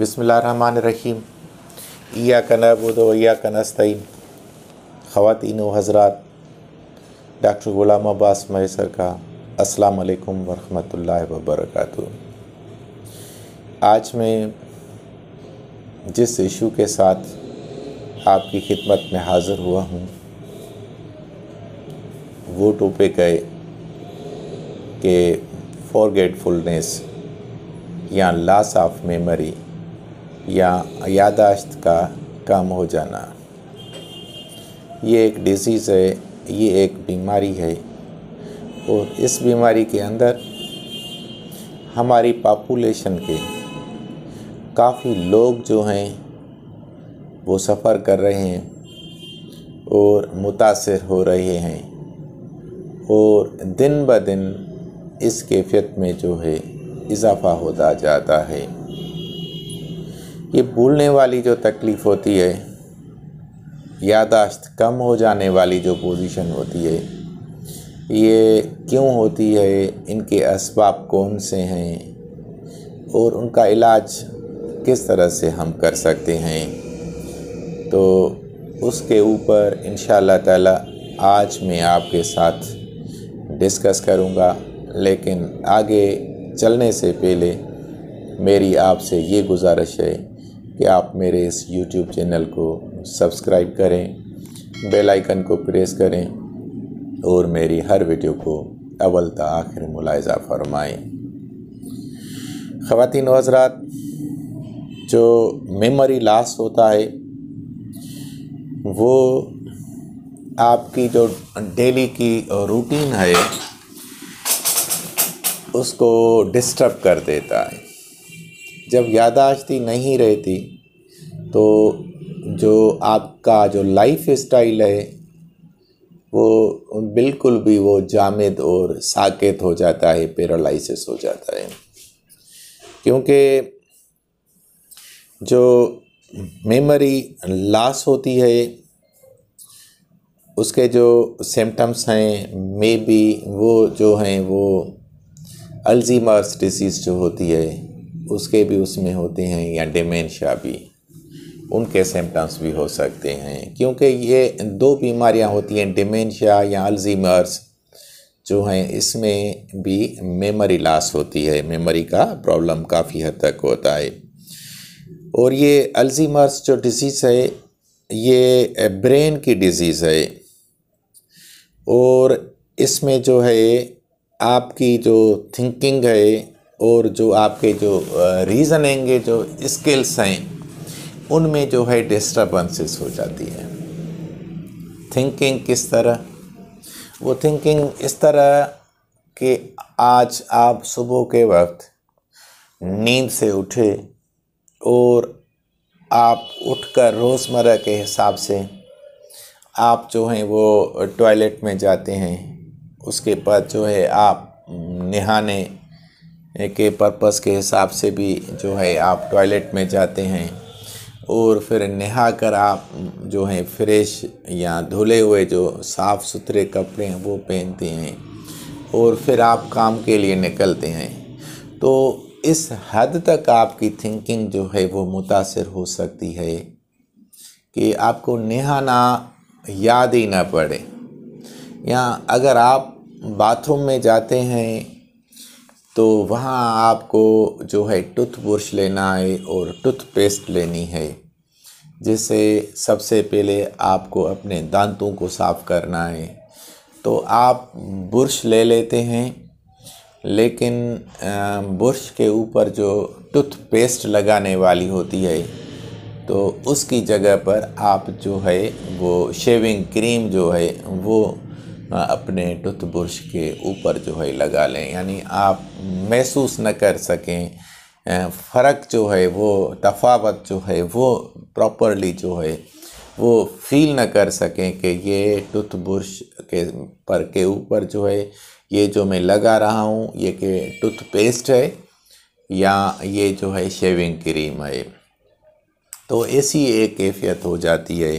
रहीम या कनबुद या कनस्तैन ख़वान हज़रा डॉक्टर ग़ुलाम अब्बास मैसर का अस्सलाम वालेकुम वरहमतुल्लाहि वबरकatuh आज मैं जिस इशू के साथ आपकी खिदमत में हाज़िर हुआ हूँ वो टोपे गए के फॉरगेटफुलनेस या लॉस ऑफ मेमोरी या यादाश्त का कम हो जाना ये एक डिजीज़ है ये एक बीमारी है और इस बीमारी के अंदर हमारी पापुलेशन के काफ़ी लोग जो हैं वो सफ़र कर रहे हैं और मुतासर हो रहे हैं और दिन ब दिन इस कैफियत में जो है इजाफ़ा होता जाता है ये भूलने वाली जो तकलीफ़ होती है यादाश्त कम हो जाने वाली जो पोजीशन होती है ये क्यों होती है इनके इसबाब कौन से हैं और उनका इलाज किस तरह से हम कर सकते हैं तो उसके ऊपर इन ताला आज मैं आपके साथ डिस्कस करूंगा लेकिन आगे चलने से पहले मेरी आपसे ये गुजारिश है कि आप मेरे इस यूट्यूब चैनल को सब्सक्राइब करें बेल आइकन को प्रेस करें और मेरी हर वीडियो को अवल त आखिर मुलायजा फरमाएँ ख़वान हजरात जो मेमोरी लॉस होता है वो आपकी जो डेली की रूटीन है उसको डिस्टर्ब कर देता है जब यादाश्ती नहीं रहती तो जो आपका जो लाइफ स्टाइल है वो बिल्कुल भी वो जामिद और साकेत हो जाता है पेरालाइसिस हो जाता है क्योंकि जो मेमोरी लॉस होती है उसके जो सिम्टम्स हैं मे बी वो जो हैं वो अल्जीमर्स डिसीज़ जो होती है उसके भी उसमें होते हैं या डिमेंशिया भी उनके सिम्टम्स भी हो सकते हैं क्योंकि ये दो बीमारियां होती हैं डिमेंशिया या अल्जीमर्स जो हैं इसमें भी मेमोरी लॉस होती है मेमोरी का प्रॉब्लम काफ़ी हद तक होता है और ये अल्जीमर्स जो डिज़ीज़ है ये ब्रेन की डिज़ीज़ है और इसमें जो है आपकी जो थिंकिंग है और जो आपके जो रीज़निंग जो स्किल्स हैं उनमें जो है डिस्टर्बेंसेस हो जाती है थिंकिंग किस तरह वो थिंकिंग इस तरह कि आज आप सुबह के वक्त नींद से उठे और आप उठकर रोज़मर्रा के हिसाब से आप जो हैं वो टॉयलेट में जाते हैं उसके बाद जो है आप नहाने के पर्पस के हिसाब से भी जो है आप टॉयलेट में जाते हैं और फिर नहा कर आप जो हैं फ्रेश या धुले हुए जो साफ़ सुथरे कपड़े हैं वो पहनते हैं और फिर आप काम के लिए निकलते हैं तो इस हद तक आपकी थिंकिंग जो है वो मुतासर हो सकती है कि आपको नहाना याद ही ना पड़े या अगर आप बाथरूम में जाते हैं तो वहाँ आपको जो है टूथब्रश लेना है और टूथपेस्ट लेनी है जिससे सबसे पहले आपको अपने दांतों को साफ़ करना है तो आप ब्रश ले लेते हैं लेकिन ब्रश के ऊपर जो टूथपेस्ट लगाने वाली होती है तो उसकी जगह पर आप जो है वो शेविंग क्रीम जो है वो अपने टुथ ब्रश के ऊपर जो है लगा लें यानी आप महसूस न कर सकें फ़र्क जो है वो तफावत जो है वो प्रॉपरली जो है वो फील न कर सकें कि ये टुथ ब्रश के पर के ऊपर जो है ये जो मैं लगा रहा हूँ ये कि पेस्ट है या ये जो है शेविंग क्रीम है तो ऐसी एक कैफियत हो जाती है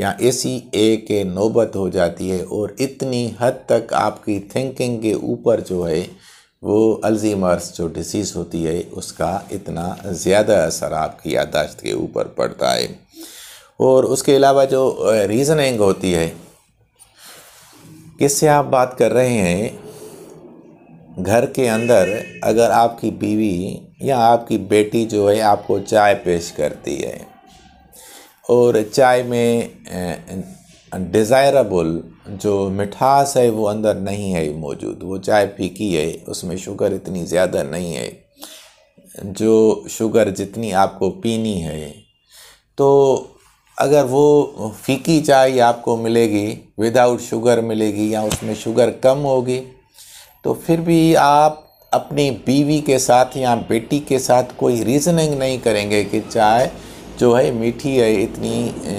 या इसी ए के नौबत हो जाती है और इतनी हद तक आपकी थिंकिंग के ऊपर जो है वो अल्जीमर्स जो डिसीज़ होती है उसका इतना ज़्यादा असर आपकी यादाश्त के ऊपर पड़ता है और उसके अलावा जो रीज़निंग होती है किससे आप बात कर रहे हैं घर के अंदर अगर आपकी बीवी या आपकी बेटी जो है आपको चाय पेश करती है और चाय में डिज़ायरेबल जो मिठास है वो अंदर नहीं है मौजूद वो चाय फीकी है उसमें शुगर इतनी ज़्यादा नहीं है जो शुगर जितनी आपको पीनी है तो अगर वो फीकी चाय आपको मिलेगी विदाउट शुगर मिलेगी या उसमें शुगर कम होगी तो फिर भी आप अपनी बीवी के साथ या बेटी के साथ कोई रीज़निंग नहीं करेंगे कि चाय जो है मीठी है इतनी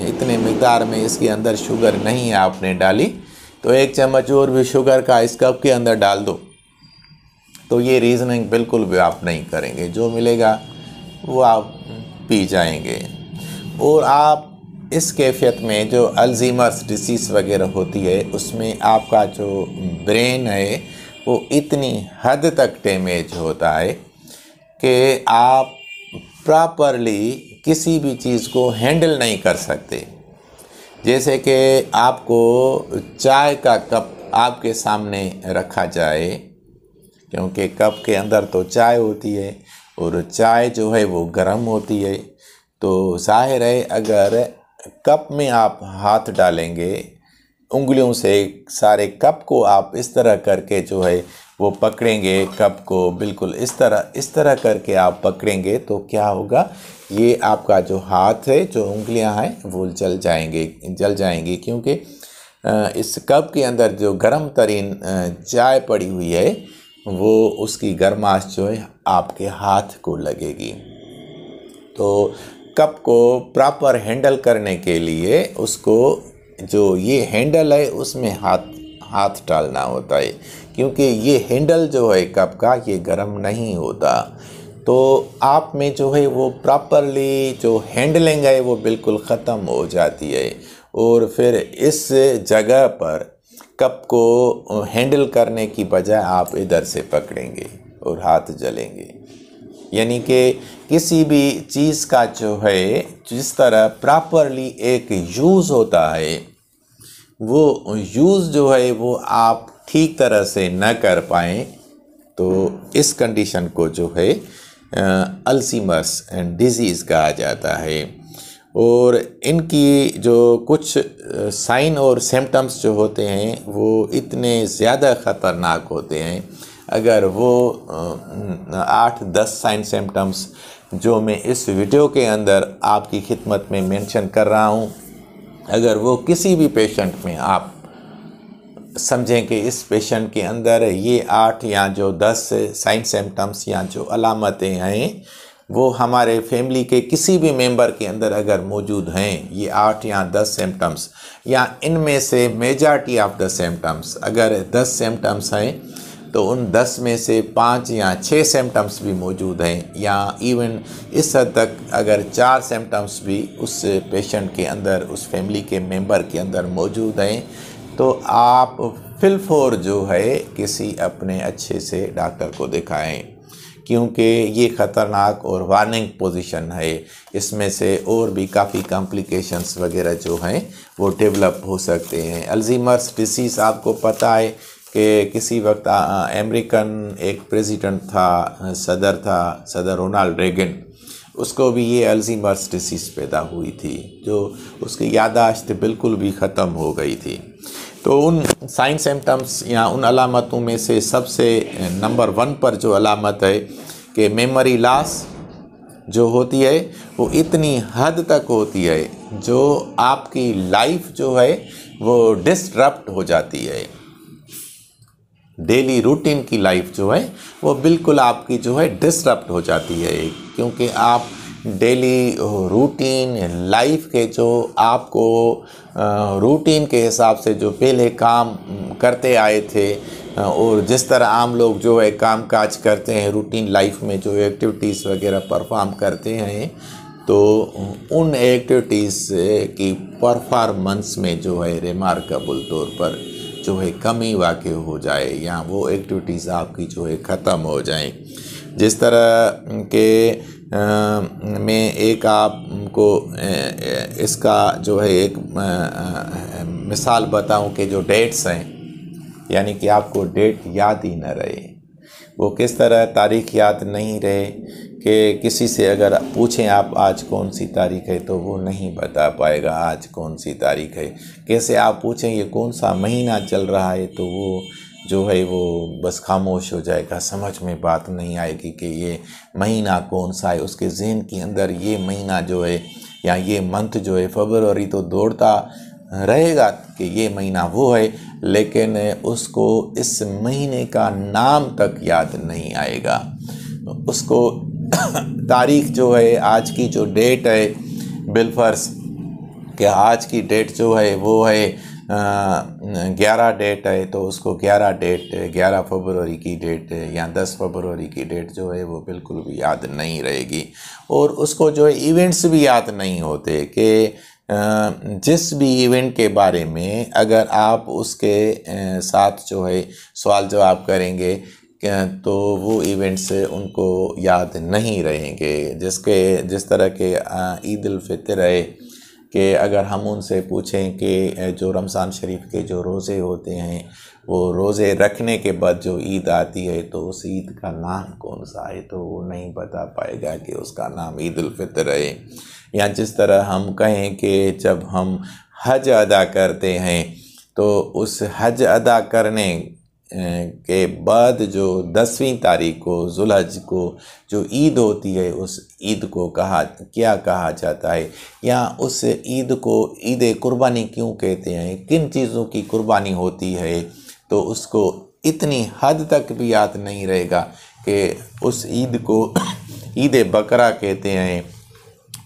इतने मकदार में इसके अंदर शुगर नहीं है आपने डाली तो एक चम्मच और भी शुगर का इस कप के अंदर डाल दो तो ये रीजनिंग बिल्कुल भी आप नहीं करेंगे जो मिलेगा वो आप पी जाएंगे और आप इस कैफियत में जो अल्जीमर्स डिसीज़ वगैरह होती है उसमें आपका जो ब्रेन है वो इतनी हद तक डैमेज होता है कि आप प्रॉपरली किसी भी चीज़ को हैंडल नहीं कर सकते जैसे कि आपको चाय का कप आपके सामने रखा जाए क्योंकि कप के अंदर तो चाय होती है और चाय जो है वो गर्म होती है तो जाहिर है अगर कप में आप हाथ डालेंगे उंगलियों से सारे कप को आप इस तरह करके जो है वो पकड़ेंगे कप को बिल्कुल इस तरह इस तरह करके आप पकड़ेंगे तो क्या होगा ये आपका जो हाथ है जो उंगलियां हैं वो जल जाएंगे जल जाएंगे क्योंकि इस कप के अंदर जो गर्म तरीन चाय पड़ी हुई है वो उसकी गर्माश जो है आपके हाथ को लगेगी तो कप को प्रॉपर हैंडल करने के लिए उसको जो ये हैंडल है उसमें हाथ हाथ डालना होता है क्योंकि ये हैंडल जो है कप का ये गर्म नहीं होता तो आप में जो है वो प्रॉपरली जो हैंडलिंग है वो बिल्कुल ख़त्म हो जाती है और फिर इस जगह पर कप को हैंडल करने की बजाय आप इधर से पकड़ेंगे और हाथ जलेंगे यानी कि किसी भी चीज़ का जो है जिस तरह प्रॉपरली एक यूज़ होता है वो यूज़ जो है वो आप ठीक तरह से न कर पाएँ तो इस कंडीशन को जो है अल्सीमर्स डिजीज़ कहा जाता है और इनकी जो कुछ साइन और सिम्टम्स जो होते हैं वो इतने ज़्यादा ख़तरनाक होते हैं अगर वो आठ दस साइन सिम्टम्स जो मैं इस वीडियो के अंदर आपकी खिदमत में मेंशन कर रहा हूँ अगर वो किसी भी पेशेंट में आप समझें कि इस पेशेंट के अंदर ये आठ या जो दस साइन सिम्टम्स या जो अलामतें हैं वो हमारे फैमिली के किसी भी मेंबर के अंदर अगर मौजूद हैं ये आठ या दस सिम्टम्स या इनमें से मेजॉरिटी ऑफ द सिम्टम्स अगर दस सिम्टम्स हैं तो उन दस में से पाँच या छः सिम्टम्स भी मौजूद हैं या इवन इस हद तक अगर चार सिम्टम्स भी उस पेशेंट के अंदर उस फैमिली के मेंबर के अंदर मौजूद हैं तो आप फिलफोर जो है किसी अपने अच्छे से डॉक्टर को दिखाएं क्योंकि ये ख़तरनाक और वार्निंग पोजीशन है इसमें से और भी काफ़ी कॉम्प्लिकेशंस वगैरह जो हैं वो डेवलप हो सकते हैं अल्जीमर्स डिसीज़ आपको पता है कि किसी वक्त अमेरिकन एक प्रेसिडेंट था सदर था सदर रोनाल्ड रेगन उसको भी ये अल्जीमर्स डिसीज़ पैदा हुई थी जो उसकी यादाश्त बिल्कुल भी ख़त्म हो गई थी तो उन साइन सिम्टम्स या उन अलामतों में से सबसे नंबर वन पर जो अलामत है कि मेमोरी लॉस जो होती है वो इतनी हद तक होती है जो आपकी लाइफ जो है वो डिस्टरप्ट हो जाती है डेली रूटीन की लाइफ जो है वो बिल्कुल आपकी जो है डिस्टरप्ट हो जाती है क्योंकि आप डेली रूटीन लाइफ के जो आपको रूटीन के हिसाब से जो पहले काम करते आए थे और जिस तरह आम लोग जो है काम काज करते हैं रूटीन लाइफ में जो एक्टिविटीज़ वगैरह परफॉर्म करते हैं तो उन एक्टिविटीज़ की परफॉर्मेंस में जो है रिमार्केबल तौर पर जो है कमी वाक़ हो जाए या वो एक्टिविटीज़ आपकी जो है ख़त्म हो जाए जिस तरह के में एक आपको इसका जो है एक मिसाल बताऊं कि जो डेट्स हैं यानी कि आपको डेट याद ही न रहे वो किस तरह तारीख याद नहीं रहे कि किसी से अगर पूछें आप आज कौन सी तारीख है तो वो नहीं बता पाएगा आज कौन सी तारीख है कैसे आप पूछें ये कौन सा महीना चल रहा है तो वो जो है वो बस खामोश हो जाएगा समझ में बात नहीं आएगी कि ये महीना कौन सा है उसके जहन के अंदर ये महीना जो है या ये मंथ जो है फरवरी तो दौड़ता रहेगा कि ये महीना वो है लेकिन उसको इस महीने का नाम तक याद नहीं आएगा उसको तारीख जो है आज की जो डेट है बिलफर्स कि आज की डेट जो है वो है ग्यारह डेट है तो उसको ग्यारह डेट ग्यारह फरवरी की डेट या दस फरवरी की डेट जो है वो बिल्कुल भी याद नहीं रहेगी और उसको जो है इवेंट्स भी याद नहीं होते कि जिस भी इवेंट के बारे में अगर आप उसके साथ जो है सवाल जवाब करेंगे तो वो इवेंट्स उनको याद नहीं रहेंगे जिसके जिस तरह के ईद फितर है कि अगर हम उनसे पूछें कि जो रमज़ान शरीफ के जो रोज़े होते हैं वो रोज़े रखने के बाद जो ईद आती है तो उस ईद का नाम कौन सा है तो वो नहीं बता पाएगा कि उसका नाम ईद उलफ़ितर है या जिस तरह हम कहें कि जब हम हज अदा करते हैं तो उस हज अदा करने के बाद जो दसवीं तारीख को जुलहज को जो ईद होती है उस ईद को कहा क्या कहा जाता है या उस ईद को ईद कुर्बानी क्यों कहते हैं किन चीज़ों की कुर्बानी होती है तो उसको इतनी हद तक भी याद नहीं रहेगा कि उस ईद को ईद बकरा कहते हैं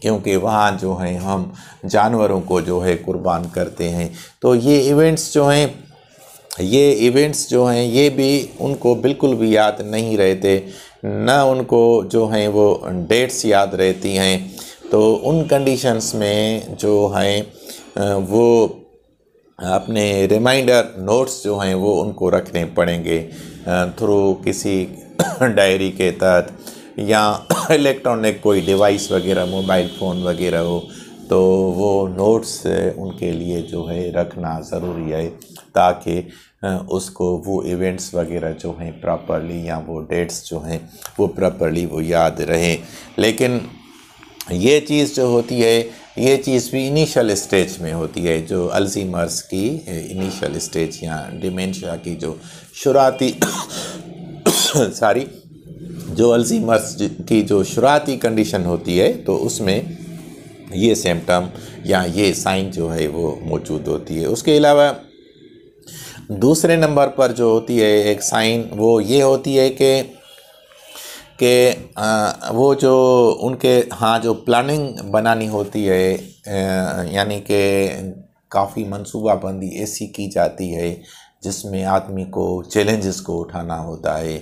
क्योंकि वहाँ जो हैं हम जानवरों को जो है कुर्बान करते हैं तो ये इवेंट्स जो हैं ये इवेंट्स जो हैं ये भी उनको बिल्कुल भी याद नहीं रहते न उनको जो हैं वो डेट्स याद रहती हैं तो उन कंडीशंस में जो हैं वो अपने रिमाइंडर नोट्स जो हैं वो उनको रखने पड़ेंगे थ्रू किसी डायरी के तहत या इलेक्ट्रॉनिक कोई डिवाइस वगैरह मोबाइल फ़ोन वगैरह हो तो वो नोट्स उनके लिए जो है रखना ज़रूरी है ताकि उसको वो इवेंट्स वगैरह जो हैं प्रॉपरली या वो डेट्स जो हैं वो प्रॉपरली वो याद रहें लेकिन ये चीज़ जो होती है ये चीज़ भी इनिशियल स्टेज में होती है जो अल्जीमर्स की इनिशियल स्टेज या डिमेंशिया की जो शुरुआती सॉरी जो अल्जीमर्स की जो शुरुआती कंडीशन होती है तो उसमें ये सिम्टम या ये साइन जो है वो मौजूद होती है उसके अलावा दूसरे नंबर पर जो होती है एक साइन वो ये होती है कि कि वो जो उनके हाँ जो प्लानिंग बनानी होती है यानी कि काफ़ी मनसूबाबंदी ऐसी की जाती है जिसमें आदमी को चैलेंजेस को उठाना होता है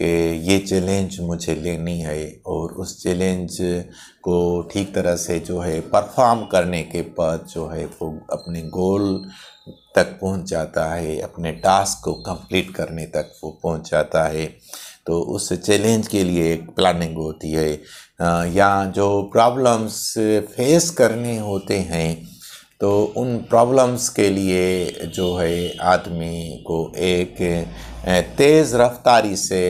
कि ये चैलेंज मुझे लेनी है और उस चैलेंज को ठीक तरह से जो है परफॉर्म करने के बाद जो है वो अपने गोल तक पहुंच जाता है अपने टास्क को कंप्लीट करने तक वो पहुंच जाता है तो उस चैलेंज के लिए एक प्लानिंग होती है या जो प्रॉब्लम्स फेस करने होते हैं तो उन प्रॉब्लम्स के लिए जो है आदमी को एक तेज़ रफ्तारी से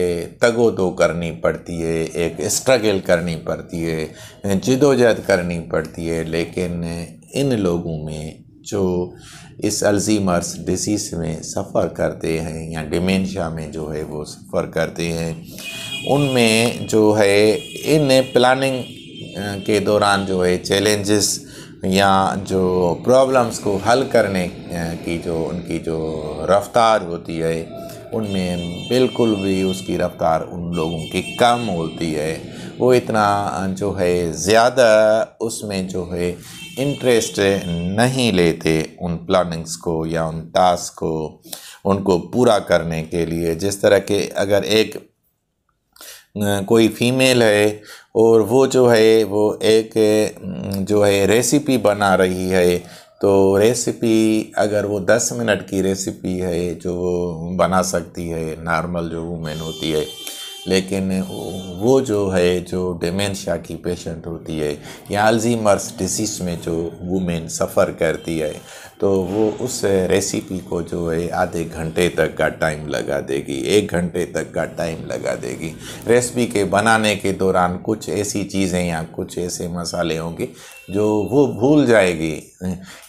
दो करनी पड़ती है एक स्ट्रगल करनी पड़ती है जिदोजहद करनी पड़ती है लेकिन इन लोगों में जो इस अल्जीमर्स डिसीज़ में सफ़र करते हैं या डिमेंशिया में जो है वो सफ़र करते हैं उनमें जो है इन प्लानिंग के दौरान जो है चैलेंजेस या जो प्रॉब्लम्स को हल करने की जो उनकी जो रफ्तार होती है उनमें बिल्कुल भी उसकी रफ्तार उन लोगों की कम होती है वो इतना जो है ज़्यादा उसमें जो है इंटरेस्ट नहीं लेते उन प्लानिंग्स को या उन टास्क को उनको पूरा करने के लिए जिस तरह के अगर एक कोई फीमेल है और वो जो है वो एक जो है रेसिपी बना रही है तो रेसिपी अगर वो दस मिनट की रेसिपी है जो वो बना सकती है नॉर्मल जो वूमेन होती है लेकिन वो जो है जो डिमेंशिया की पेशेंट होती है या अल्जीमर्स डिसीज़ में जो वुमेन सफ़र करती है तो वो उस रेसिपी को जो है आधे घंटे तक का टाइम लगा देगी एक घंटे तक का टाइम लगा देगी रेसिपी के बनाने के दौरान कुछ ऐसी चीज़ें या कुछ ऐसे मसाले होंगे जो वो भूल जाएगी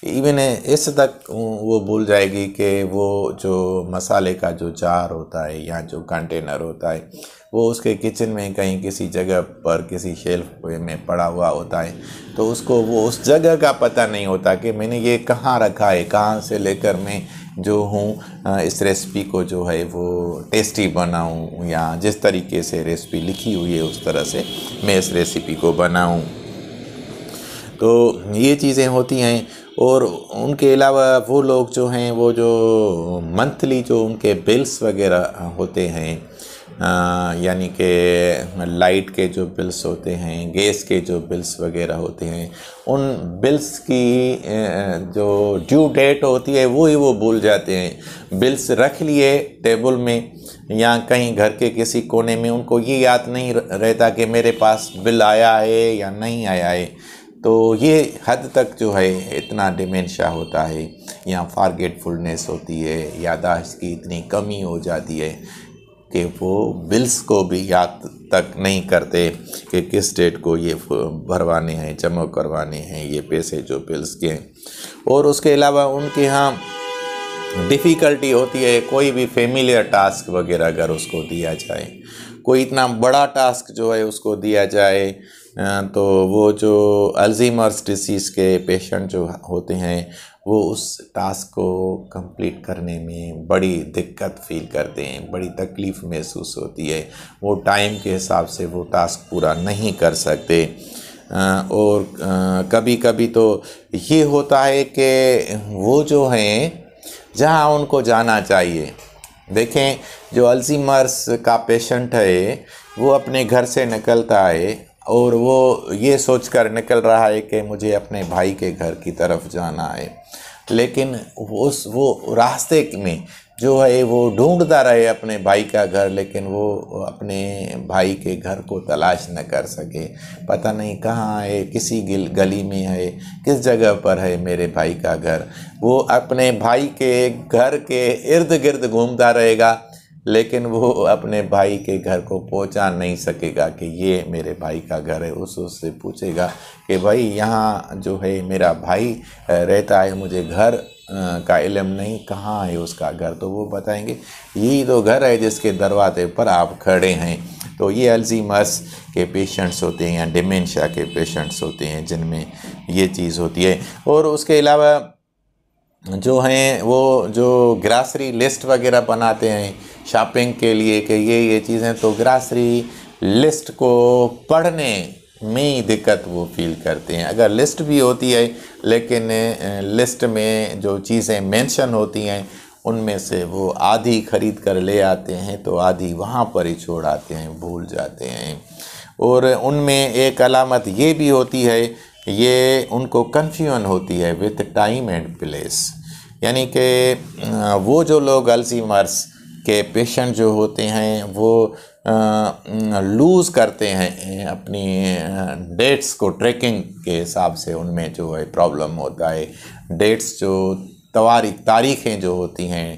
इवन इस तक वो भूल जाएगी कि वो जो मसाले का जो जार होता है या जो कंटेनर होता है वो उसके किचन में कहीं किसी जगह पर किसी शेल्फ में पड़ा हुआ होता है तो उसको वो उस जगह का पता नहीं होता कि मैंने ये कहाँ रखा है कहाँ से लेकर मैं जो हूँ इस रेसिपी को जो है वो टेस्टी बनाऊँ या जिस तरीके से रेसिपी लिखी हुई है उस तरह से मैं इस रेसिपी को बनाऊँ तो ये चीज़ें होती हैं और उनके अलावा वो लोग जो हैं वो जो मंथली जो उनके बिल्स वगैरह होते हैं यानी कि लाइट के जो बिल्स होते हैं गैस के जो बिल्स वगैरह होते हैं उन बिल्स की जो ड्यू डेट होती है वो ही वो भूल जाते हैं बिल्स रख लिए टेबल में या कहीं घर के किसी कोने में उनको ये याद नहीं रहता कि मेरे पास बिल आया है या नहीं आया है तो ये हद तक जो है इतना डिमेंशा होता है या फारगेटफुलनेस होती है यादाश्त की इतनी कमी हो जाती है कि वो बिल्स को भी याद तक नहीं करते कि किस डेट को ये भरवाने हैं जमा करवाने हैं ये पैसे जो बिल्स के और उसके अलावा उनके यहाँ डिफ़िकल्टी होती है कोई भी फेमिलियर टास्क वगैरह अगर उसको दिया जाए कोई इतना बड़ा टास्क जो है उसको दिया जाए तो वो जो अल्जीमर्स डिसीज़ के पेशेंट जो होते हैं वो उस टास्क को कंप्लीट करने में बड़ी दिक्कत फील करते हैं बड़ी तकलीफ़ महसूस होती है वो टाइम के हिसाब से वो टास्क पूरा नहीं कर सकते और कभी कभी तो ये होता है कि वो जो हैं जहाँ उनको जाना चाहिए देखें जो अल्जीमर्स का पेशेंट है वो अपने घर से निकलता है और वो ये सोच कर निकल रहा है कि मुझे अपने भाई के घर की तरफ जाना है लेकिन उस वो रास्ते में जो है वो ढूंढता रहे अपने भाई का घर लेकिन वो अपने भाई के घर को तलाश न कर सके पता नहीं कहाँ है किसी गिल गली में है किस जगह पर है मेरे भाई का घर वो अपने भाई के घर के इर्द गिर्द घूमता रहेगा लेकिन वो अपने भाई के घर को पहुंचा नहीं सकेगा कि ये मेरे भाई का घर है उस उससे पूछेगा कि भाई यहाँ जो है मेरा भाई रहता है मुझे घर का इलम नहीं कहाँ है उसका घर तो वो बताएंगे यही तो घर है जिसके दरवाजे पर आप खड़े हैं तो ये अल्जीमस के पेशेंट्स होते हैं या डिमेंशिया के पेशेंट्स होते हैं जिनमें ये चीज़ होती है और उसके अलावा जो हैं वो जो ग्रासरी लिस्ट वगैरह बनाते हैं शॉपिंग के लिए कि ये ये चीज़ें तो ग्रासरी लिस्ट को पढ़ने में ही दिक्कत वो फील करते हैं अगर लिस्ट भी होती है लेकिन लिस्ट में जो चीज़ें मेंशन होती हैं उनमें से वो आधी खरीद कर ले आते हैं तो आधी वहाँ पर ही छोड़ आते हैं भूल जाते हैं और उनमें एक अलामत ये भी होती है ये उनको कन्फ्यूजन होती है विथ टाइम एंड प्लेस यानी कि वो जो लोग मर्स के पेशेंट जो होते हैं वो लूज़ करते हैं अपनी डेट्स को ट्रैकिंग के हिसाब से उनमें जो है प्रॉब्लम होता है डेट्स जो तवारी तारीखें जो होती हैं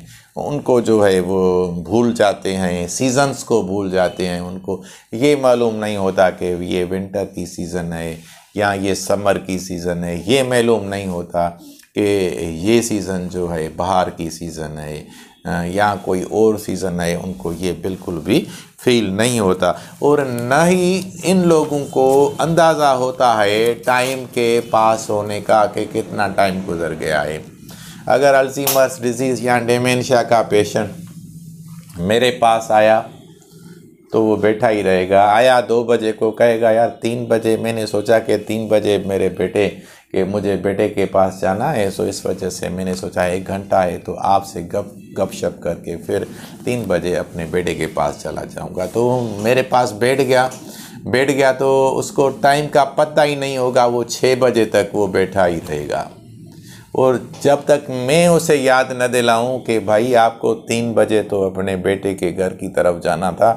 उनको जो है वो भूल जाते हैं सीजन्स को भूल जाते हैं उनको ये मालूम नहीं होता कि ये विंटर की सीज़न है या ये समर की सीज़न है ये मालूम नहीं होता कि ये सीज़न जो है बाहर की सीज़न है या कोई और सीज़न आए उनको ये बिल्कुल भी फील नहीं होता और न ही इन लोगों को अंदाज़ा होता है टाइम के पास होने का कि कितना टाइम गुजर गया है अगर अल्जीमर्स डिज़ीज़ या डेमेंशिया का पेशेंट मेरे पास आया तो वो बैठा ही रहेगा आया दो बजे को कहेगा यार तीन बजे मैंने सोचा कि तीन बजे मेरे बेटे कि मुझे बेटे के पास जाना है सो इस वजह से मैंने सोचा एक घंटा है तो आपसे गप गप शप करके फिर तीन बजे अपने बेटे के पास चला जाऊँगा तो मेरे पास बैठ गया बैठ गया तो उसको टाइम का पता ही नहीं होगा वो छः बजे तक वो बैठा ही रहेगा और जब तक मैं उसे याद न दिलाऊं कि भाई आपको तीन बजे तो अपने बेटे के घर की तरफ जाना था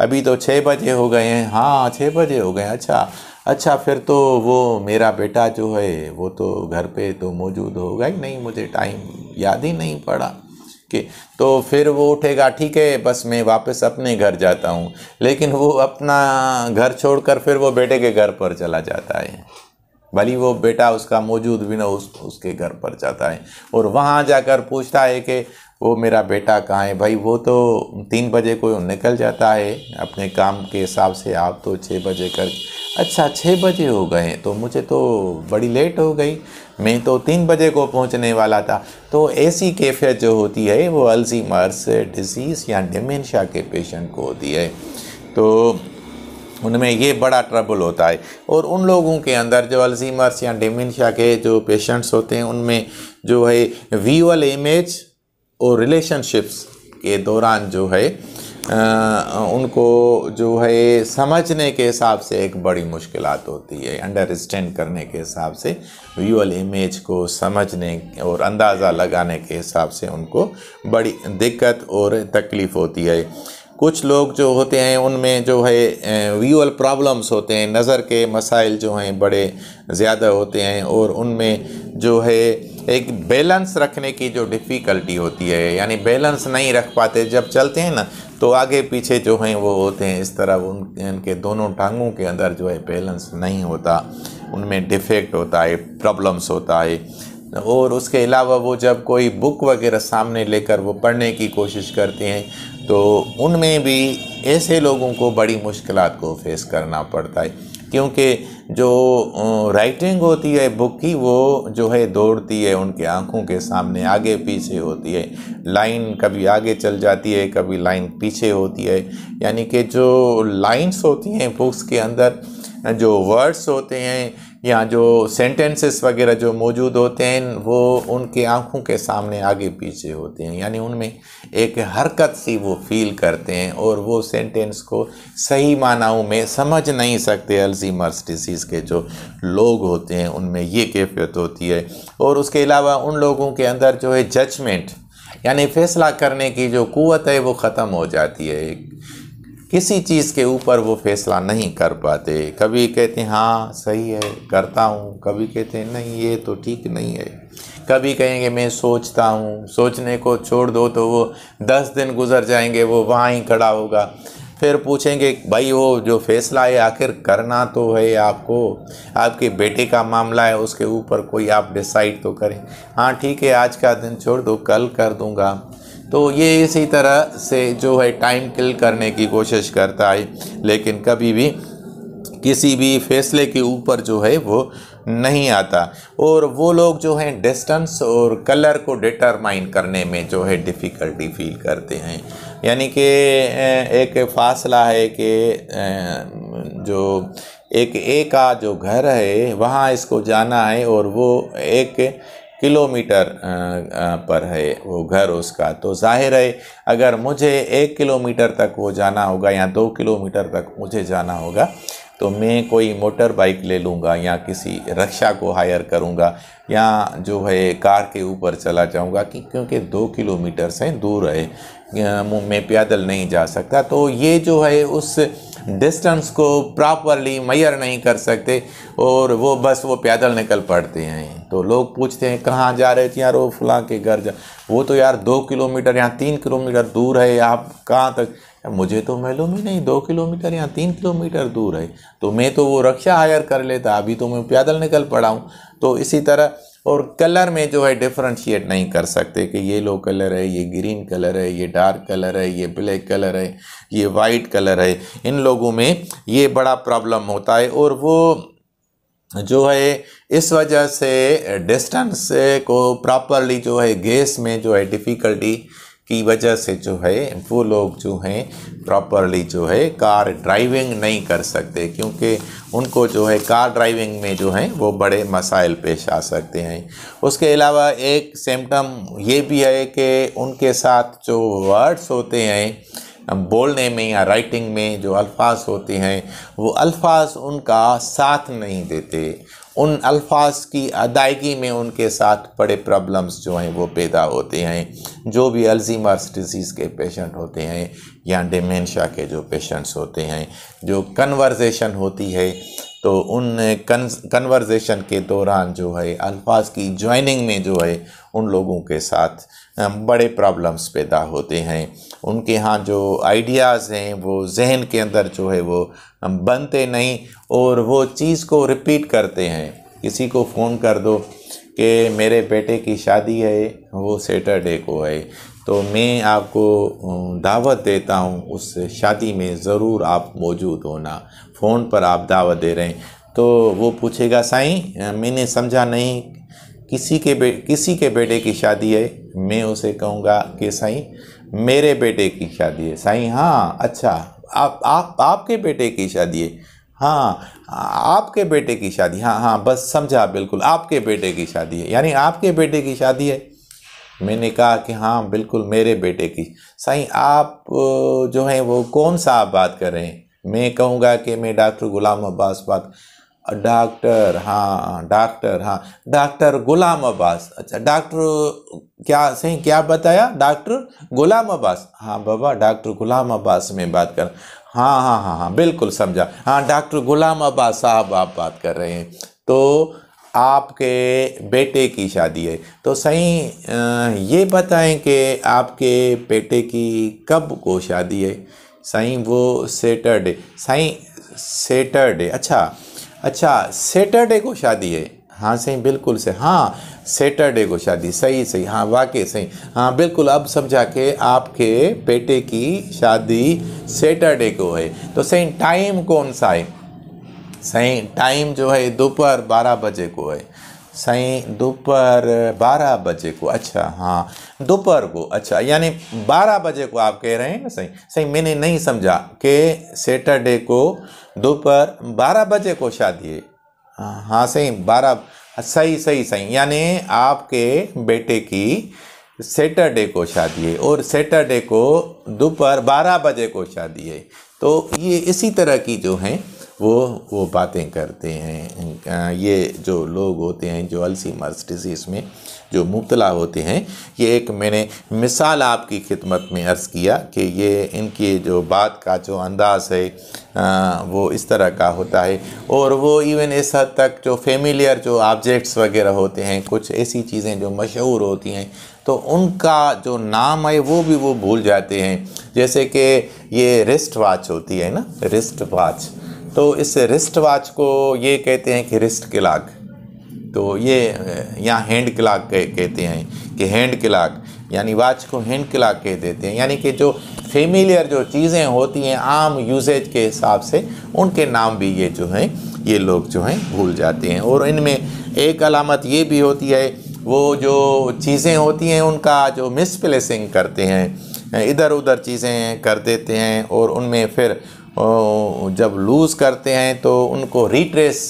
अभी तो छः बजे हो गए हैं हाँ छः बजे हो गए अच्छा अच्छा फिर तो वो मेरा बेटा जो है वो तो घर पे तो मौजूद होगा ही नहीं मुझे टाइम याद ही नहीं पड़ा कि तो फिर वो उठेगा ठीक है बस मैं वापस अपने घर जाता हूँ लेकिन वो अपना घर छोड़कर फिर वो बेटे के घर पर चला जाता है भली वो बेटा उसका मौजूद भी ना उस उसके घर पर जाता है और वहाँ जाकर पूछता है कि वो मेरा बेटा कहाँ है भाई वो तो तीन बजे को निकल जाता है अपने काम के हिसाब से आप तो छः बजे कर अच्छा छः बजे हो गए तो मुझे तो बड़ी लेट हो गई मैं तो तीन बजे को पहुंचने वाला था तो ऐसी कैफियत जो होती है वो अल्जीमर्स डिजीज या डिमेंशिया के पेशेंट को होती है तो उनमें ये बड़ा ट्रबल होता है और उन लोगों के अंदर जो अल्जीमर्स या डिमेंशिया के जो पेशेंट्स होते हैं उनमें जो है व्यूअल इमेज और रिलेशनशिप्स के दौरान जो है आ, उनको जो है समझने के हिसाब से एक बड़ी मुश्किल होती है अंडरस्टैंड करने के हिसाब से व्यूअल इमेज को समझने और अंदाज़ा लगाने के हिसाब से उनको बड़ी दिक्कत और तकलीफ़ होती है कुछ लोग जो होते हैं उनमें जो है व्यूअल प्रॉब्लम्स होते हैं नज़र के मसाइल जो हैं बड़े ज़्यादा होते हैं और उनमें जो है एक बैलेंस रखने की जो डिफ़िकल्टी होती है यानी बैलेंस नहीं रख पाते जब चलते हैं ना तो आगे पीछे जो हैं वो होते हैं इस तरह उन उनके दोनों टांगों के अंदर जो है बैलेंस नहीं होता उनमें डिफेक्ट होता है प्रॉब्लम्स होता है और उसके अलावा वो जब कोई बुक वगैरह सामने लेकर वो पढ़ने की कोशिश करते हैं तो उनमें भी ऐसे लोगों को बड़ी मुश्किल को फेस करना पड़ता है क्योंकि जो राइटिंग होती है बुक की वो जो है दौड़ती है उनके आँखों के सामने आगे पीछे होती है लाइन कभी आगे चल जाती है कभी लाइन पीछे होती है यानी कि जो लाइंस होती हैं बुक्स के अंदर जो वर्ड्स होते हैं या जो सेंटेंसेस वगैरह जो मौजूद होते हैं वो उनके आँखों के सामने आगे पीछे होते हैं यानी उनमें एक हरकत सी वो फील करते हैं और वो सेंटेंस को सही मानाओं में समझ नहीं सकते अल्जीमर्स डिसीज़ के जो लोग होते हैं उनमें ये कैफियत होती है और उसके अलावा उन लोगों के अंदर जो है जजमेंट यानी फैसला करने की जो क़वत है वो ख़त्म हो जाती है किसी चीज़ के ऊपर वो फैसला नहीं कर पाते कभी कहते हैं हाँ सही है करता हूँ कभी कहते हैं नहीं ये तो ठीक नहीं है कभी कहेंगे मैं सोचता हूँ सोचने को छोड़ दो तो वो दस दिन गुजर जाएंगे वो वहाँ ही खड़ा होगा फिर पूछेंगे भाई वो जो फैसला है आखिर करना तो है आपको आपके बेटे का मामला है उसके ऊपर कोई आप डिसाइड तो करें हाँ ठीक है आज का दिन छोड़ दो कल कर दूँगा तो ये इसी तरह से जो है टाइम किल करने की कोशिश करता है लेकिन कभी भी किसी भी फैसले के ऊपर जो है वो नहीं आता और वो लोग जो हैं डिस्टेंस और कलर को डिटरमाइन करने में जो है डिफ़िकल्टी फील करते हैं यानी कि एक फासला है कि जो एक ए का जो घर है वहाँ इसको जाना है और वो एक किलोमीटर पर है वो घर उसका तो जाहिर है अगर मुझे एक किलोमीटर तक वो जाना होगा या दो किलोमीटर तक मुझे जाना होगा तो मैं कोई मोटर बाइक ले लूँगा या किसी रक्षा को हायर करूँगा या जो है कार के ऊपर चला जाऊँगा कि क्योंकि दो किलोमीटर से दूर है मैं पैदल नहीं जा सकता तो ये जो है उस डिस्टेंस को प्रॉपरली मैयर नहीं कर सकते और वो बस वो पैदल निकल पड़ते हैं तो लोग पूछते हैं कहाँ जा रहे थे यार वो फुला के घर जा वो तो यार दो किलोमीटर या तीन किलोमीटर दूर है आप कहाँ तक मुझे तो मालूम ही नहीं दो किलोमीटर या तीन किलोमीटर दूर है तो मैं तो वो रक्षा हायर कर लेता अभी तो मैं पैदल निकल पड़ा हूँ तो इसी तरह और कलर में जो है डिफ्रेंशिएट नहीं कर सकते कि ये लो कलर है ये ग्रीन कलर है ये डार्क कलर है ये ब्लैक कलर है ये वाइट कलर है इन लोगों में ये बड़ा प्रॉब्लम होता है और वो जो है इस वजह से डिस्टेंस को प्रॉपरली जो है गैस में जो है डिफ़िकल्टी की वजह से जो है वो लोग जो हैं प्रॉपरली जो है कार ड्राइविंग नहीं कर सकते क्योंकि उनको जो है कार ड्राइविंग में जो है वो बड़े मसाइल पेश आ सकते हैं उसके अलावा एक सिम्टम ये भी है कि उनके साथ जो वर्ड्स होते हैं बोलने में या राइटिंग में जो अल्फाज होते हैं वो अल्फाज उनका साथ नहीं देते उन अल्फाज की अदायगी में उनके साथ बड़े प्रॉब्लम्स जो हैं वो पैदा होते हैं जो भी अल्जीमर्स डिजीज़ के पेशेंट होते हैं या डिमेंशा के जो पेशेंट्स होते हैं जो कन्वर्जेशन होती है तो उन कन्वर्जेशन के दौरान जो है अल्फाज की ज्वाइनिंग में जो है उन लोगों के साथ बड़े प्रॉब्लम्स पैदा होते हैं उनके यहाँ जो आइडियाज़ हैं वो जहन के अंदर जो है वो बनते नहीं और वो चीज़ को रिपीट करते हैं किसी को फ़ोन कर दो कि मेरे बेटे की शादी है वो सैटरडे को है तो मैं आपको दावत देता हूँ उस शादी में ज़रूर आप मौजूद होना फ़ोन पर आप दावत दे रहे हैं तो वो पूछेगा साईं मैंने समझा नहीं किसी के बे किसी के बेटे की शादी है मैं उसे कहूँगा कि साई मेरे बेटे की शादी है साई हाँ अच्छा आप आप आपके बेटे की शादी है हाँ आपके बेटे की शादी हाँ हाँ बस समझा बिल्कुल आपके बेटे की शादी है यानी आपके बेटे की शादी है मैंने कहा कि हाँ बिल्कुल मेरे बेटे की साई आप जो हैं वो कौन सा आप बात कर रहे हैं मैं कहूँगा कि मैं डॉक्टर गुलाम अब्बास बात डॉक्टर हाँ डॉक्टर हाँ डॉक्टर गुलाम अब्बास अच्छा डॉक्टर क्या सही क्या बताया डॉक्टर गुलाम अब्बास हाँ बाबा डॉक्टर गुलाम अब्बास में बात कर हाँ हाँ हाँ हाँ बिल्कुल समझा हाँ डॉक्टर गुलाम अब्बास साहब आप बात कर रहे हैं तो आपके बेटे की शादी है तो सही ये बताएं कि आपके बेटे की कब को शादी है सही वो सैटरडे सही सेटरडे अच्छा अच्छा सेटरडे को शादी है हाँ सही बिल्कुल सही हाँ सैटरडे को शादी सही सही हाँ वाकई सही हाँ बिल्कुल अब समझा के आपके बेटे की शादी सेटरडे को है तो सही टाइम कौन सा है सही टाइम जो है दोपहर बारह बजे को है सही दोपहर बारह बजे को अच्छा हाँ दोपहर को अच्छा यानी बारह बजे को आप कह रहे हैं ना सही सही मैंने नहीं समझा कि सैटरडे को दोपहर बारह बजे को शादी है हाँ सही बारह सही सही सही यानी आपके बेटे की सैटरडे को शादी है और सैटरडे को दोपहर बारह बजे को शादी है तो ये इसी तरह की जो हैं वो वो बातें करते हैं ये जो लोग होते हैं जो अल्सीमर्स डिज़ीज़ में जो मुबतला होते हैं ये एक मैंने मिसाल आपकी खिदमत में अर्ज़ किया कि ये इनकी जो बात का जो अंदाज़ है आ, वो इस तरह का होता है और वो इवन इस हद तक जो फेमिलियर जो ऑब्जेक्ट्स वगैरह होते हैं कुछ ऐसी चीज़ें जो मशहूर होती हैं तो उनका जो नाम है वो भी वो भूल जाते हैं जैसे कि ये रिस्ट वॉच होती है ना रिस्ट वॉच तो इस रिस्ट वॉच को ये कहते हैं कि रिस्ट क्लाक तो ये यहाँ हैंड क्लाक कह, कहते हैं कि हैंड क्लाक यानी वाच को हैंड क्लाक कह देते हैं यानी कि जो फेमिलियर जो चीज़ें होती हैं आम यूजेज के हिसाब से उनके नाम भी ये जो हैं ये लोग जो हैं भूल जाते हैं और इनमें एक अलामत ये भी होती है वो जो चीज़ें होती हैं उनका जो मिसप्लेसिंग करते हैं इधर उधर चीज़ें कर देते हैं और उनमें फिर जब लूज़ करते हैं तो उनको रिट्रेस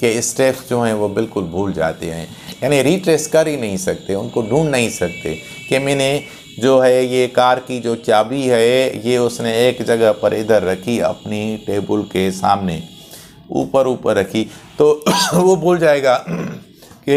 के स्टेप्स जो हैं वो बिल्कुल भूल जाते हैं यानी रिट्रेस कर ही नहीं सकते उनको ढूंढ नहीं सकते कि मैंने जो है ये कार की जो चाबी है ये उसने एक जगह पर इधर रखी अपनी टेबल के सामने ऊपर ऊपर रखी तो वो भूल जाएगा कि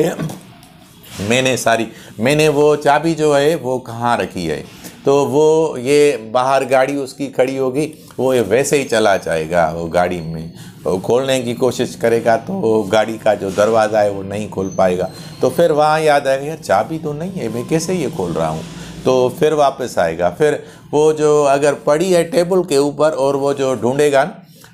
मैंने सारी मैंने वो चाबी जो है वो कहाँ रखी है तो वो ये बाहर गाड़ी उसकी खड़ी होगी वो ये वैसे ही चला जाएगा वो गाड़ी में वो खोलने की कोशिश करेगा तो गाड़ी का जो दरवाज़ा है वो नहीं खोल पाएगा तो फिर वहाँ याद आएगा यार चाबी तो नहीं है मैं कैसे ये खोल रहा हूँ तो फिर वापस आएगा फिर वो जो अगर पड़ी है टेबल के ऊपर और वो जो ढूंढेगा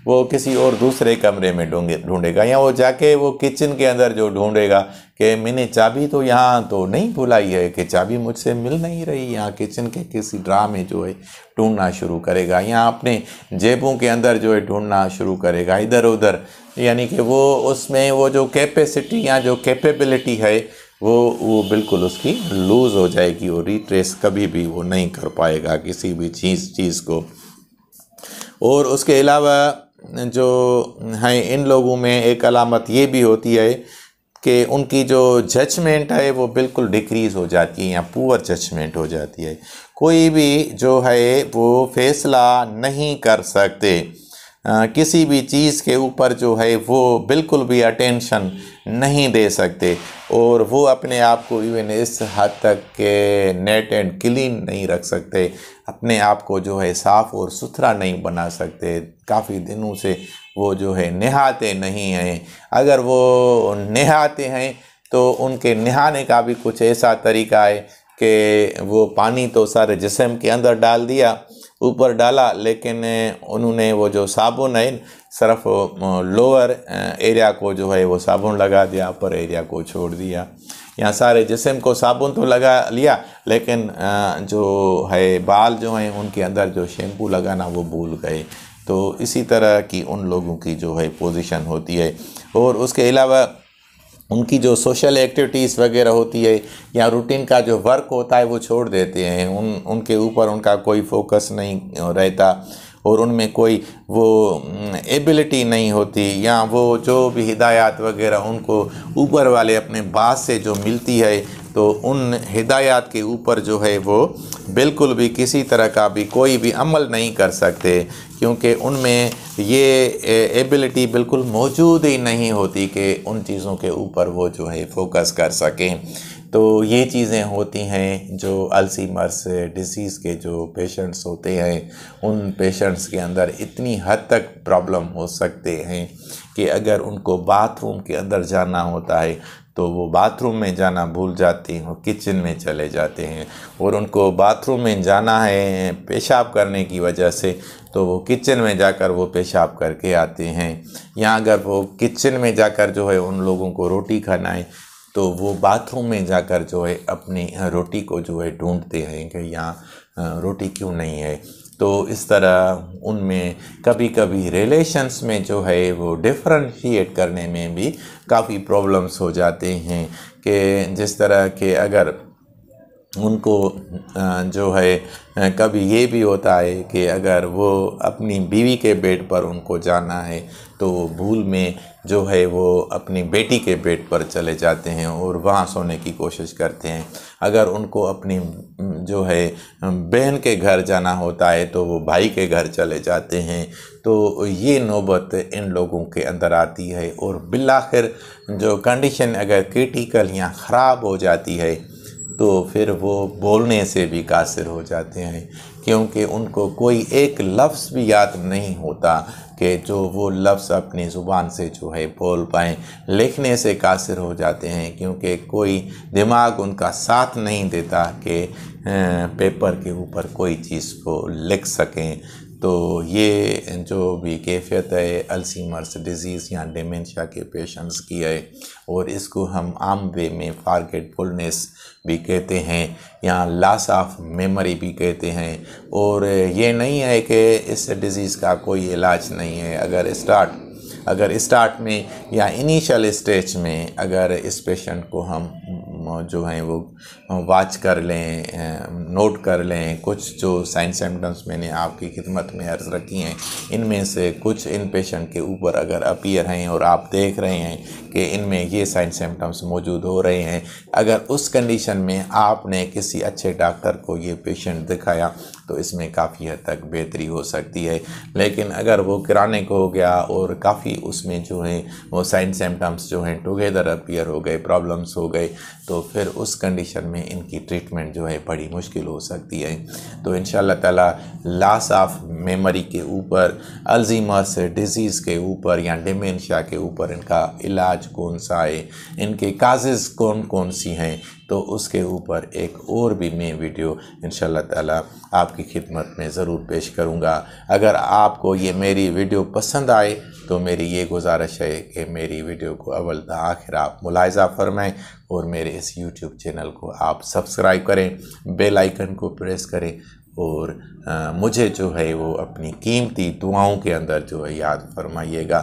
वो किसी और दूसरे कमरे में ढूंढे ढूंढेगा या वो जाके वो किचन के अंदर जो ढूंढेगा कि मैंने चाबी तो यहाँ तो नहीं भुलाई है कि चाबी मुझसे मिल नहीं रही यहाँ किचन के किसी ड्रा में जो है ढूंढना शुरू करेगा या अपने जेबों के अंदर जो है ढूंढना शुरू करेगा इधर उधर यानी कि वो उसमें वो जो कैपेसिटी या जो कैपेबिलिटी है वो वो बिल्कुल उसकी लूज़ हो जाएगी वो रिट्रेस कभी भी वो नहीं कर पाएगा किसी भी चीज़ चीज़ को और उसके अलावा जो हैं इन लोगों में एक अलामत ये भी होती है कि उनकी जो जजमेंट है वो बिल्कुल डिक्रीज़ हो जाती है या पुअर जजमेंट हो जाती है कोई भी जो है वो फैसला नहीं कर सकते आ, किसी भी चीज़ के ऊपर जो है वो बिल्कुल भी अटेंशन नहीं दे सकते और वो अपने आप को इवन इस हद तक के नेट एंड क्लीन नहीं रख सकते अपने आप को जो है साफ़ और सुथरा नहीं बना सकते काफ़ी दिनों से वो जो है नहाते नहीं हैं अगर वो नहाते हैं तो उनके नहाने का भी कुछ ऐसा तरीका है कि वो पानी तो सारे जिसम के अंदर डाल दिया ऊपर डाला लेकिन उन्होंने वो जो साबुन है सिर्फ लोअर एरिया को जो है वो साबुन लगा दिया अपर एरिया को छोड़ दिया या सारे जिसम को साबुन तो लगा लिया लेकिन जो है बाल जो हैं उनके अंदर जो शैम्पू लगाना वो भूल गए तो इसी तरह की उन लोगों की जो है पोजीशन होती है और उसके अलावा उनकी जो सोशल एक्टिविटीज़ वगैरह होती है या रूटीन का जो वर्क होता है वो छोड़ देते हैं उन उनके ऊपर उनका कोई फोकस नहीं रहता और उनमें कोई वो एबिलिटी नहीं होती या वो जो भी हिदायत वगैरह उनको ऊपर वाले अपने बात से जो मिलती है तो उन हिदायत के ऊपर जो है वो बिल्कुल भी किसी तरह का भी कोई भी अमल नहीं कर सकते क्योंकि उनमें ये एबिलिटी बिल्कुल मौजूद ही नहीं होती कि उन चीज़ों के ऊपर वो जो है फोकस कर सकें तो ये चीज़ें होती हैं जो अल्सीमर्स डिसीज़ के जो पेशेंट्स होते हैं उन पेशेंट्स के अंदर इतनी हद तक प्रॉब्लम हो सकते हैं कि अगर उनको बाथरूम के अंदर जाना होता है तो वो बाथरूम में जाना भूल जाते हैं किचन में चले जाते हैं और उनको बाथरूम में जाना है पेशाब करने की वजह से तो वो किचन में जाकर वो पेशाब करके आते हैं या अगर वो किचन में जाकर जो है उन लोगों को रोटी खाना है तो वो बाथरूम में जाकर जो है अपनी रोटी को जो है ढूंढते हैं कि यहाँ रोटी क्यों नहीं है तो इस तरह उनमें कभी कभी रिलेशंस में जो है वो डिफ्रेंशिएट करने में भी काफ़ी प्रॉब्लम्स हो जाते हैं कि जिस तरह के अगर उनको जो है कभी ये भी होता है कि अगर वो अपनी बीवी के बेड पर उनको जाना है तो भूल में जो है वो अपनी बेटी के बेड पर चले जाते हैं और वहाँ सोने की कोशिश करते हैं अगर उनको अपनी जो है बहन के घर जाना होता है तो वो भाई के घर चले जाते हैं तो ये नौबत इन लोगों के अंदर आती है और बिलाखिर जो कंडीशन अगर क्रिटिकल या ख़राब हो जाती है तो फिर वो बोलने से भी कासिर हो जाते हैं क्योंकि उनको कोई एक लफ्ज़ भी याद नहीं होता कि जो वो लफ्ज़ अपनी ज़ुबान से जो है बोल पाएँ लिखने से कासिर हो जाते हैं क्योंकि कोई दिमाग उनका साथ नहीं देता कि पेपर के ऊपर कोई चीज़ को लिख सकें तो ये जो भी कैफियत है अल्सीमर्स डिज़ीज़ या डेमेंशिया के पेशेंट्स की है और इसको हम आम वे में फारगेटफुलनेस भी कहते हैं या लॉस ऑफ मेमोरी भी कहते हैं और ये नहीं है कि इस डिज़ीज़ का कोई इलाज नहीं है अगर स्टार्ट अगर स्टार्ट में या इनिशियल स्टेज में अगर इस पेशेंट को हम जो हैं वो वाच कर लें नोट कर लें कुछ जो साइन सिम्टम्स मैंने आपकी खिदमत में अर्ज़ रखी हैं इनमें से कुछ इन पेशेंट के ऊपर अगर अपीयर हैं और आप देख रहे हैं कि इनमें ये साइन सिम्टम्स मौजूद हो रहे हैं अगर उस कंडीशन में आपने किसी अच्छे डॉक्टर को ये पेशेंट दिखाया तो इसमें काफ़ी हद तक बेहतरी हो सकती है लेकिन अगर वो किराने को हो गया और काफ़ी उसमें जो है वो साइन सिम्टम्स जो हैं टुगेदर अपीयर हो गए प्रॉब्लम्स हो गए तो तो फिर उस कंडीशन में इनकी ट्रीटमेंट जो है बड़ी मुश्किल हो सकती है तो इन ताला लास ऑफ मेमोरी के ऊपर अल्जीमर्स डिज़ीज़ के ऊपर या डिमेंशिया के ऊपर इनका इलाज कौन सा है इनके काजेज़ कौन कौन सी हैं तो उसके ऊपर एक और भी मैं वीडियो इन ताला आपकी खिदमत में ज़रूर पेश करूँगा अगर आपको ये मेरी वीडियो पसंद आए तो मेरी ये गुजारिश है कि मेरी वीडियो को अव्वल आखिर आप मुलायजा फरमाएँ और मेरे इस यूट्यूब चैनल को आप सब्सक्राइब करें बेल आइकन को प्रेस करें और आ, मुझे जो है वो अपनी कीमती दुआओं के अंदर जो है याद फरमाइएगा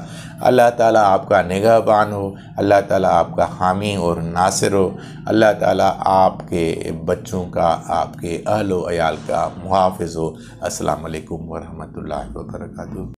अल्लाह ताला आपका निगहबान हो अल्लाह ताला आपका हामी और नासिर हो अल्लाह ताला आपके बच्चों का आपके अहलो अयाल का मुहाफ़ हो असलकम वरहमल वर्का